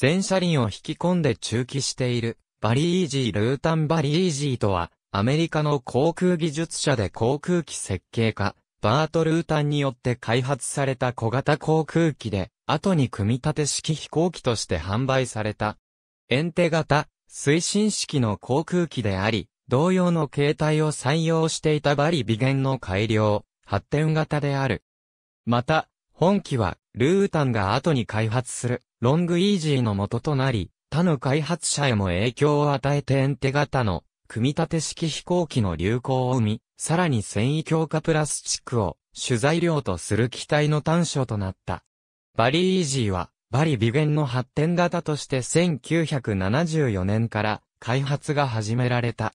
全車輪を引き込んで中期している、バリイージールータンバリイージーとは、アメリカの航空技術者で航空機設計家、バート・ルータンによって開発された小型航空機で、後に組み立て式飛行機として販売された。エンテ型、推進式の航空機であり、同様の形態を採用していたバリ微減の改良、発展型である。また、本機は、ルータンが後に開発する、ロングイージーの元となり、他の開発者へも影響を与えてエンテ型の組み立て式飛行機の流行を生み、さらに繊維強化プラスチックを主材料とする機体の端緒となった。バリーイージーは、バリ微ンの発展型として1974年から開発が始められた。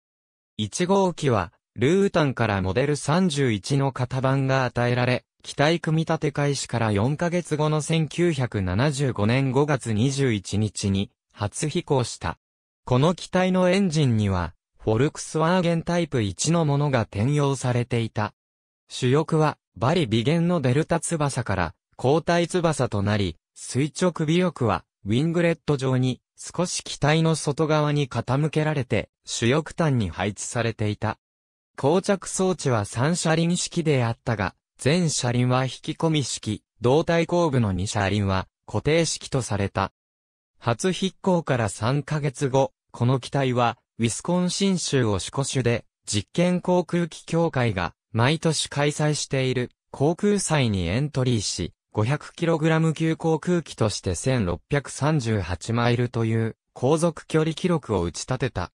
1号機は、ルータンからモデル31の型番が与えられ、機体組み立て開始から4ヶ月後の1975年5月21日に初飛行した。この機体のエンジンには、フォルクスワーゲンタイプ1のものが転用されていた。主翼は、バリ微減のデルタ翼から、交代翼となり、垂直尾翼は、ウィングレット状に、少し機体の外側に傾けられて、主翼端に配置されていた。膠着装置は三車輪式であったが、全車輪は引き込み式、胴体後部の2車輪は固定式とされた。初飛行から3ヶ月後、この機体は、ウィスコンシン州オシコ州で、実験航空機協会が、毎年開催している、航空祭にエントリーし、500kg 級航空機として1638マイルという、航続距離記録を打ち立てた。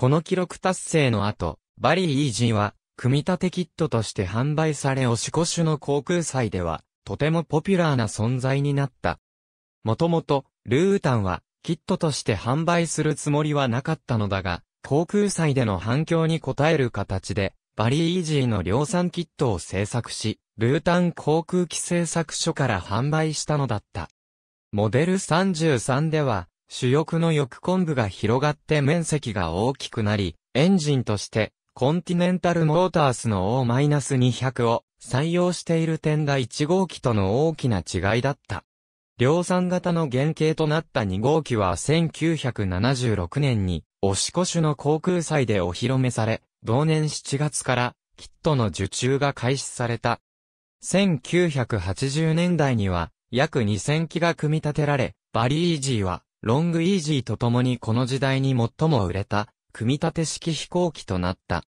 この記録達成の後、バリー・イージーは、組み立てキットとして販売されおしこしの航空祭では、とてもポピュラーな存在になった。もともと、ルータンは、キットとして販売するつもりはなかったのだが、航空祭での反響に応える形で、バリーイージーの量産キットを製作し、ルータン航空機製作所から販売したのだった。モデル33では、主翼の翼根部が広がって面積が大きくなり、エンジンとしてコンティネンタルモータースの O-200 を採用している点が1号機との大きな違いだった。量産型の原型となった2号機は1976年に、押し越しの航空祭でお披露目され、同年7月からキットの受注が開始された。1980年代には約2000機が組み立てられ、バリーイージーはロングイージーと共にこの時代に最も売れた組み立て式飛行機となった。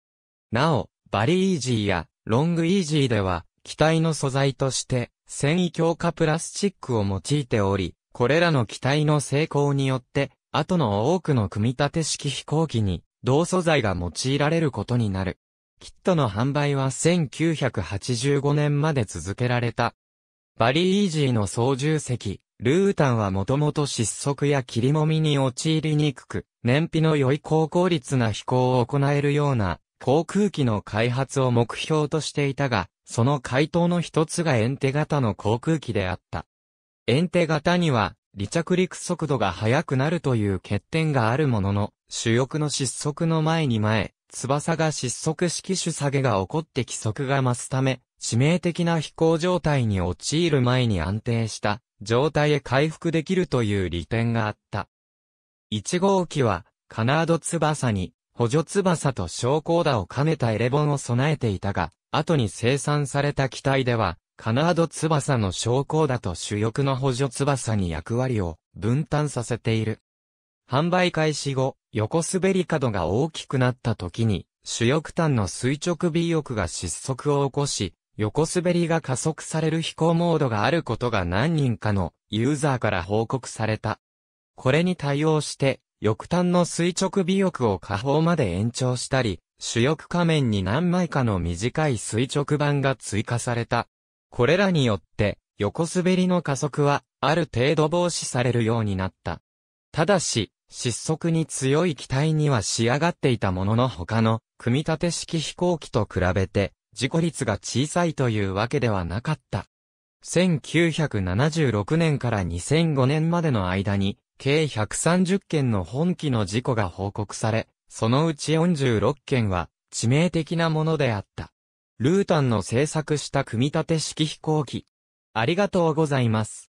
なお、バリイージーやロングイージーでは、機体の素材として、繊維強化プラスチックを用いており、これらの機体の成功によって、後の多くの組み立て式飛行機に、同素材が用いられることになる。キットの販売は1985年まで続けられた。バリーイージーの操縦席、ルータンはもともと失速や切りもみに陥りにくく、燃費の良い高効率な飛行を行えるような航空機の開発を目標としていたが、その回答の一つがエンテ型の航空機であった。エンテ型には、離着陸速度が速くなるという欠点があるものの、主翼の失速の前に前、翼が失速し機種下げが起こって規則が増すため、致命的な飛行状態に陥る前に安定した状態へ回復できるという利点があった。1号機は、カナード翼に補助翼と昇降打を兼ねたエレボンを備えていたが、後に生産された機体では、カナード翼の昇降打と主翼の補助翼に役割を分担させている。販売開始後、横滑り角が大きくなった時に、主翼端の垂直尾翼が失速を起こし、横滑りが加速される飛行モードがあることが何人かのユーザーから報告された。これに対応して、翼端の垂直尾翼を下方まで延長したり、主翼仮面に何枚かの短い垂直板が追加された。これらによって、横滑りの加速は、ある程度防止されるようになった。ただし、失速に強い機体には仕上がっていたものの他の組み立て式飛行機と比べて事故率が小さいというわけではなかった。1976年から2005年までの間に計130件の本機の事故が報告され、そのうち46件は致命的なものであった。ルータンの製作した組み立て式飛行機。ありがとうございます。